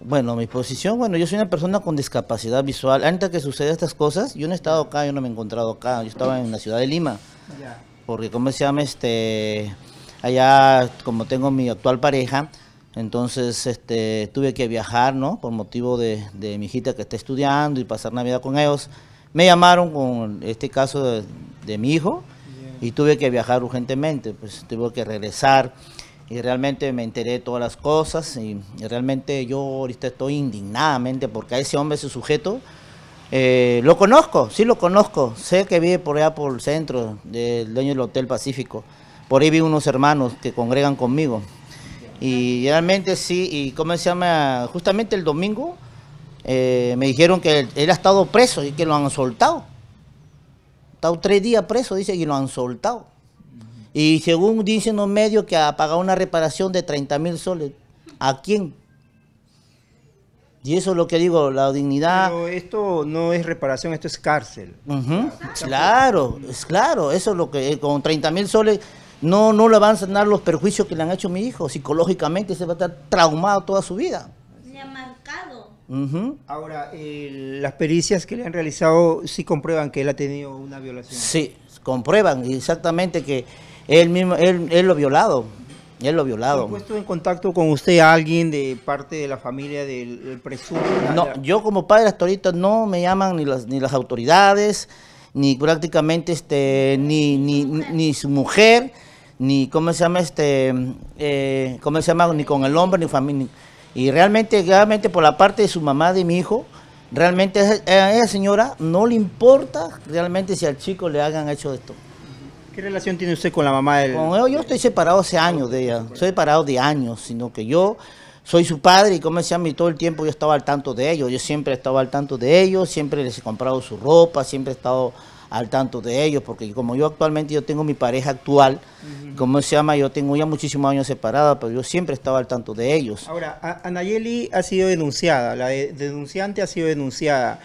Bueno, mi posición, bueno, yo soy una persona con discapacidad visual. Antes que sucedan estas cosas, yo no he estado acá, yo no me he encontrado acá. Yo estaba en la ciudad de Lima. Porque, ¿cómo se llama? Este, allá, como tengo mi actual pareja, entonces este, tuve que viajar, ¿no? Por motivo de, mi hijita que está estudiando y pasar Navidad con ellos. Me llamaron con este caso de, mi hijo y tuve que viajar urgentemente. Pues tuve que regresar y realmente me enteré de todas las cosas y, realmente yo ahorita estoy indignadamente porque a ese hombre, ese sujeto, eh, lo conozco, sí lo conozco, sé que vive por allá por el centro, del dueño del Hotel Pacífico, por ahí vi unos hermanos que congregan conmigo y realmente sí, y cómo se llama, justamente el domingo eh, me dijeron que él, ha estado preso y que lo han soltado, ha estado tres días preso, dice, y lo han soltado. Y según dicen los medios que ha pagado una reparación de 30 mil soles. ¿A quién? Y eso es lo que digo, la dignidad. esto no es reparación, esto es cárcel. Claro, es claro, eso es lo que eh, con 30 mil soles no, no le van a sanar los perjuicios que le han hecho a mi hijo. Psicológicamente se va a estar traumado toda su vida. Le ha marcado. Ahora, eh, las pericias que le han realizado sí comprueban que él ha tenido una violación. Sí, comprueban exactamente que él mismo, él, él lo violado. Él lo violado. ¿Ha puesto en contacto con usted a alguien de parte de la familia del, presunto? No, yo como padre hasta no me llaman ni las, ni las autoridades, ni prácticamente este, ni, ni, ni, su mujer, ni cómo se llama este, eh, cómo se llama, ni con el hombre, ni familia. Y realmente, realmente por la parte de su mamá, de mi hijo, realmente a esa señora no le importa realmente si al chico le hagan hecho esto. ¿Qué relación tiene usted con la mamá del.? yo estoy separado hace años de ella. Soy separado de años, sino que yo soy su padre y como decía a mí todo el tiempo yo estaba al tanto de ellos. Yo siempre estaba al tanto de ellos, siempre les he comprado su ropa, siempre he estado al tanto de ellos, porque como yo actualmente yo tengo mi pareja actual, como se llama, yo tengo ya muchísimos años separada, pero yo siempre estaba al tanto de ellos. Ahora, Anayeli ha sido denunciada, la denunciante ha sido denunciada.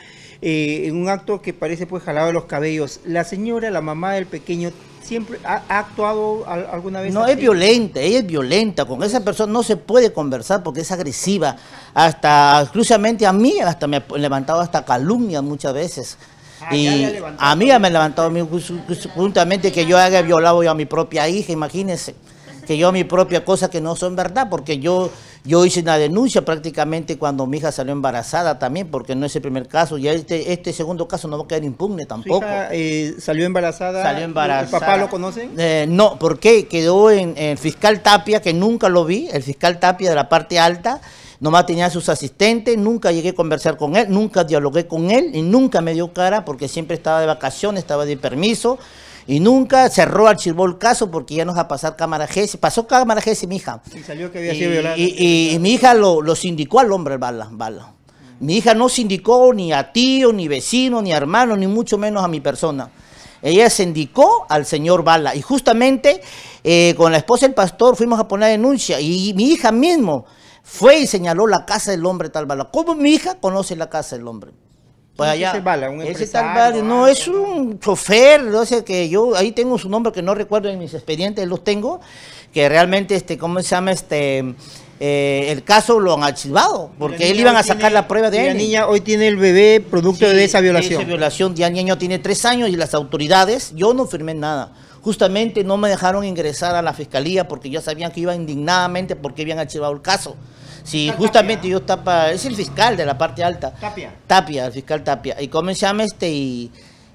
Eh, en un acto que parece pues jalado los cabellos. La señora, la mamá del pequeño, siempre ha, actuado alguna vez. No, es violenta, ella es violenta. Con esa persona no se puede conversar porque es agresiva. Hasta, exclusivamente a mí, hasta me ha levantado hasta calumnia muchas veces. Ah, y a mí me ha levantado juntamente que yo haya violado yo a mi propia hija, imagínense, que yo a mi propia cosa que no son verdad, porque yo yo hice una denuncia prácticamente cuando mi hija salió embarazada también, porque no es el primer caso. Y este, este segundo caso no va a quedar impugne tampoco. Eh, ¿Salió embarazada? Salió embarazada. ¿El papá lo conocen? Eh, no, qué? quedó en el fiscal Tapia, que nunca lo vi, el fiscal Tapia de la parte alta nomás tenía sus asistentes, nunca llegué a conversar con él, nunca dialogué con él y nunca me dio cara porque siempre estaba de vacaciones, estaba de permiso. Y nunca cerró, archivó el caso porque ya nos va a pasar cámara G. Pasó cámara G, mi hija. Y mi hija lo, lo sindicó al hombre, bala, bala. Mm. Mi hija no sindicó ni a tío, ni vecino, ni a hermano, ni mucho menos a mi persona. Ella sindicó al señor Bala. Y justamente eh, con la esposa del pastor fuimos a poner denuncia. Y mi hija mismo fue y señaló la casa del hombre tal Bala. ¿Cómo mi hija conoce la casa del hombre? Pues allá. Ese, tal no es un chofer, no sé que yo ahí tengo su nombre que no recuerdo en mis expedientes, los tengo, que realmente este cómo se llama este eh, el caso lo han archivado porque él iban a sacar la prueba de la e. niña hoy tiene el bebé producto de esa violación. Esa violación, ya el niño tiene tres años y las autoridades, yo no firmé nada. Justamente no me dejaron ingresar a la fiscalía porque ya sabían que iba indignadamente porque habían archivado el caso. Si justamente yo estaba, es el fiscal de la parte alta. Tapia. Tapia, el fiscal Tapia. Y comencé se llama este y,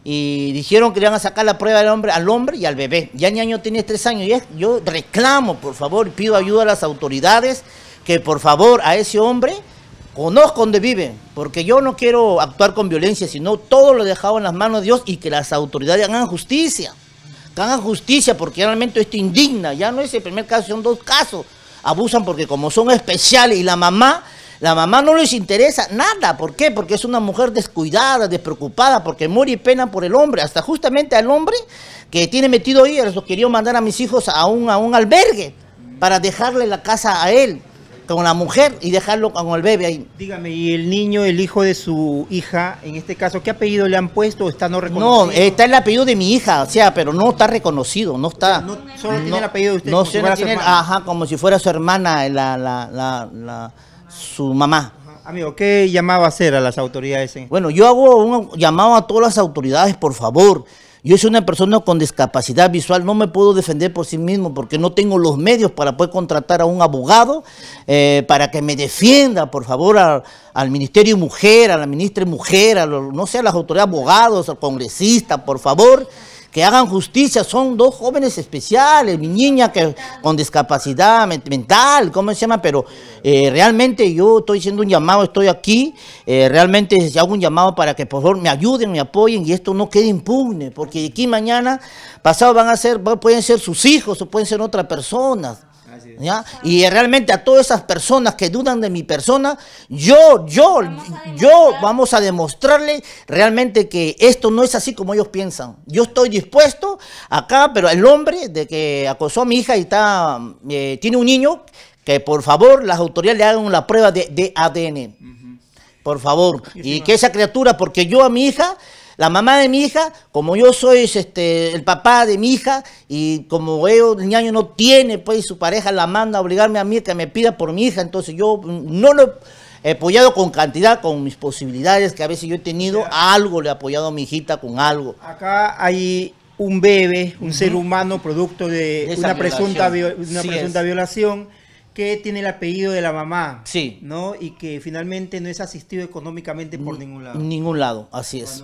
dijeron que le iban a sacar la prueba al hombre, al hombre y al bebé. Ya ni año tenía tres años. Y yo reclamo, por favor, pido ayuda a las autoridades que por favor a ese hombre conozco dónde vive, porque yo no quiero actuar con violencia, sino todo lo dejado en las manos de Dios y que las autoridades hagan justicia hagan justicia porque realmente esto indigna. Ya no es el primer caso, son dos casos. Abusan porque como son especiales y la mamá, la mamá no les interesa nada. ¿Por qué? Porque es una mujer descuidada, despreocupada, porque muere y pena por el hombre. Hasta justamente al hombre que tiene metido ahí, eso quería mandar a mis hijos a a un albergue para dejarle la casa a él con la mujer y dejarlo con el bebé ahí. Dígame, ¿y el niño, el hijo de su hija, en este caso, qué apellido le han puesto o está no reconocido? No, está el apellido de mi hija, o sea, pero no está reconocido, no está. solo tiene el apellido de usted. No, como si tiene, ajá, como si fuera su hermana, la, la, la, su mamá. Amigo, ¿qué llamaba a hacer a las autoridades? Bueno, yo hago un llamado a todas las autoridades, por favor. Yo soy una persona con discapacidad visual, no me puedo defender por sí mismo porque no tengo los medios para poder contratar a un abogado eh, para que me defienda, por favor, al Ministerio Mujer, a la ministra Mujer, a no sé, a las autoridades abogados, al congresista, por favor que hagan justicia, son dos jóvenes especiales, mi niña que, con discapacidad mental, ¿cómo se llama? Pero eh, realmente yo estoy haciendo un llamado, estoy aquí, eh, realmente hago un llamado para que por favor me ayuden, me apoyen y esto no quede impugne, porque aquí mañana, pasado van a ser, pueden ser sus hijos o pueden ser otras personas. Y realmente a todas esas personas que dudan de mi persona, yo, yo, yo vamos a demostrarle realmente que esto no es así como ellos piensan. Yo estoy dispuesto acá, pero el hombre de que acosó a mi hija y está, eh, tiene un niño, que por favor las autoridades le hagan la prueba de, de ADN. Por favor. Y que esa criatura, porque yo a mi hija la mamá de mi hija, como yo soy este, el papá de mi hija y como veo, el niño no tiene, pues su pareja la manda a obligarme a mí que me pida por mi hija, entonces yo no lo he apoyado con cantidad, con mis posibilidades que a veces yo he tenido, algo le he apoyado a mi hijita con algo. Acá hay un bebé, un ser humano producto de, una, presunta, violación que tiene el apellido de la mamá. ¿No? Y que finalmente no es asistido económicamente por ningún lado. Ningún lado, así es.